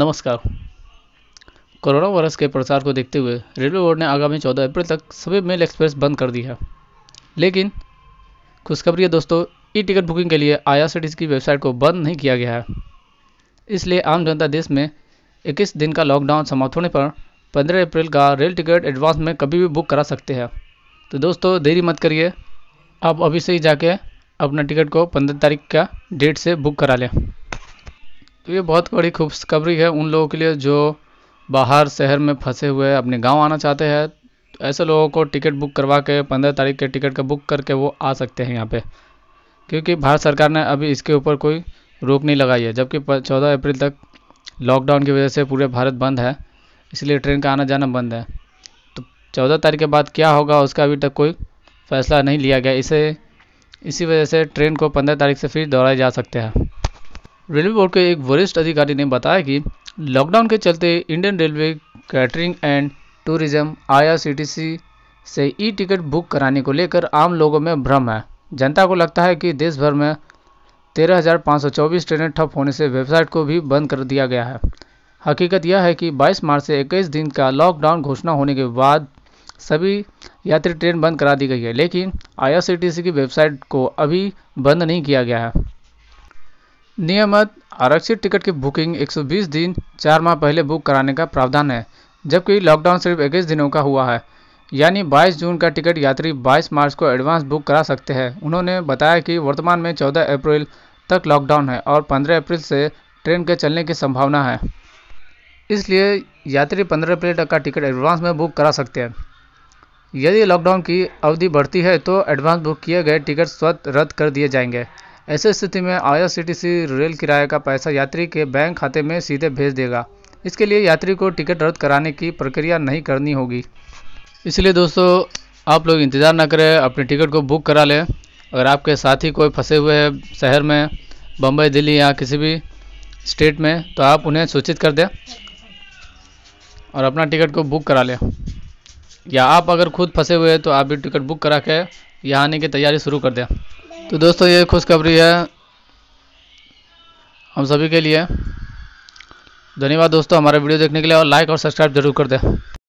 नमस्कार corona virus के प्रसार को देखते हुए रेलवे बोर्ड ने आगामी 14 अप्रैल तक सभी मेल एक्सप्रेस बंद कर दी है लेकिन खुशखबरी है दोस्तों ई टिकट बुकिंग के लिए आई की वेबसाइट को बंद नहीं किया गया है इसलिए आम जनता देश में 21 दिन का लॉकडाउन समाप्त होने पर 15 अप्रैल का रेल टिकट एडवांस में कभी भी बुक करा सकते हैं तो दोस्तों देरी मत करिए आप अभी से ही जाके अपना टिकट को पंद्रह तारीख का डेट से बुक करा लें तो ये बहुत बड़ी खुशखबरी है उन लोगों के लिए जो बाहर शहर में फंसे हुए अपने गांव आना चाहते हैं तो ऐसे लोगों को टिकट बुक करवा के पंद्रह तारीख के टिकट का बुक करके वो आ सकते हैं यहाँ पे क्योंकि भारत सरकार ने अभी इसके ऊपर कोई रोक नहीं लगाई है जबकि चौदह अप्रैल तक लॉकडाउन की वजह से पूरे भारत बंद है इसलिए ट्रेन का आना जाना बंद है तो चौदह तारीख के बाद क्या होगा उसका अभी तक कोई फैसला नहीं लिया गया इसे इसी वजह से ट्रेन को पंद्रह तारीख से फिर दोहराए जा सकते हैं रेलवे बोर्ड के एक वरिष्ठ अधिकारी ने बताया कि लॉकडाउन के चलते Indian Railway Catering and Tourism IRCTC से ई टिकट बुक कराने को लेकर आम लोगों में भ्रम है जनता को लगता है कि देश भर में 13,524 ट्रेनें ठप होने से वेबसाइट को भी बंद कर दिया गया है हकीकत यह है कि 22 मार्च से 21 दिन का लॉकडाउन घोषणा होने के बाद सभी यात्री ट्रेन बंद करा दी गई है लेकिन आई की वेबसाइट को अभी बंद नहीं किया गया है नियमित आरक्षित टिकट की बुकिंग 120 दिन चार माह पहले बुक कराने का प्रावधान है जबकि लॉकडाउन सिर्फ इक्कीस दिनों का हुआ है यानी 22 जून का टिकट यात्री 22 मार्च को एडवांस बुक करा सकते हैं उन्होंने बताया कि वर्तमान में 14 अप्रैल तक लॉकडाउन है और 15 अप्रैल से ट्रेन के चलने की संभावना है इसलिए यात्री 15 अप्रैल तक का टिकट एडवांस में बुक करा सकते हैं यदि लॉकडाउन की अवधि बढ़ती है तो एडवांस बुक किए गए टिकट स्वतः रद्द कर दिए जाएंगे ऐसे स्थिति में आई रेल किराए का पैसा यात्री के बैंक खाते में सीधे भेज देगा इसके लिए यात्री को टिकट रद्द कराने की प्रक्रिया नहीं करनी होगी इसलिए दोस्तों आप लोग इंतज़ार ना करें अपने टिकट को बुक करा लें अगर आपके साथी कोई फंसे हुए हैं शहर में बम्बई दिल्ली या किसी भी स्टेट में तो आप उन्हें सूचित कर दें और अपना टिकट को बुक करा लें या आप अगर खुद फंसे हुए हैं तो आप भी टिकट बुक करा के यहाँ आने की तैयारी शुरू कर दें तो दोस्तों ये खुशखबरी है हम सभी के लिए धन्यवाद दोस्तों हमारा वीडियो देखने के लिए और लाइक और सब्सक्राइब जरूर कर दें